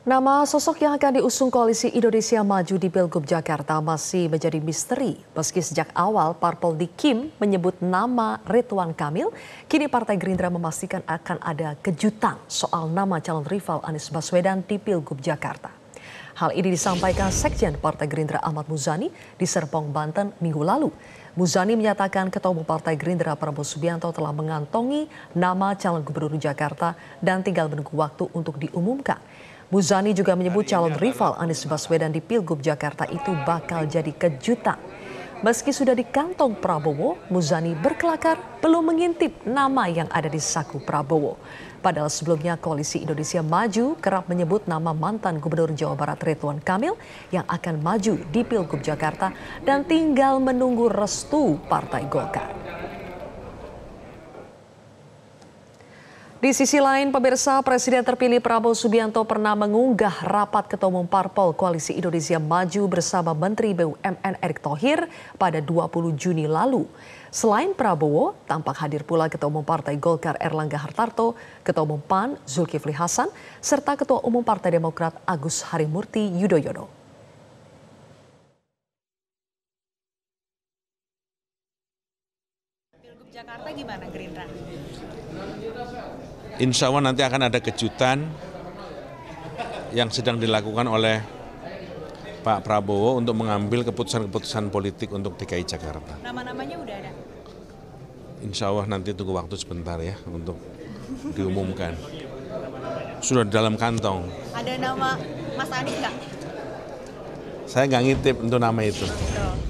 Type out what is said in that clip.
Nama sosok yang akan diusung Koalisi Indonesia Maju di Pilgub Jakarta masih menjadi misteri. Meski sejak awal Parpol di Kim menyebut nama Ridwan Kamil, kini Partai Gerindra memastikan akan ada kejutan soal nama calon rival Anies Baswedan di Pilgub Jakarta. Hal ini disampaikan Sekjen Partai Gerindra Ahmad Muzani di Serpong, Banten minggu lalu. Muzani menyatakan Ketua Umum Partai Gerindra Prabowo Subianto telah mengantongi nama calon gubernur Jakarta dan tinggal menunggu waktu untuk diumumkan. Muzani juga menyebut calon rival Anies Baswedan di Pilgub Jakarta itu bakal jadi kejutan. Meski sudah di kantong Prabowo, Muzani berkelakar belum mengintip nama yang ada di saku Prabowo. Padahal sebelumnya Koalisi Indonesia Maju kerap menyebut nama mantan Gubernur Jawa Barat Ridwan Kamil yang akan maju di Pilgub Jakarta dan tinggal menunggu restu Partai Golkar. Di sisi lain, pemirsa Presiden terpilih Prabowo Subianto pernah mengunggah rapat Ketua Umum Parpol Koalisi Indonesia Maju bersama Menteri BUMN Erick Thohir pada 20 Juni lalu. Selain Prabowo, tampak hadir pula Ketua Umum Partai Golkar Erlangga Hartarto, Ketua Umum PAN Zulkifli Hasan, serta Ketua Umum Partai Demokrat Agus Harimurti Yudhoyono. Pilgub Jakarta gimana Gerindra? Insya Allah nanti akan ada kejutan yang sedang dilakukan oleh Pak Prabowo untuk mengambil keputusan-keputusan politik untuk DKI Jakarta. Nama-namanya udah ada? Insya Allah nanti tunggu waktu sebentar ya untuk diumumkan. Sudah dalam kantong. Ada nama Mas Anies nggak? Saya nggak ngitip untuk nama itu. Betul.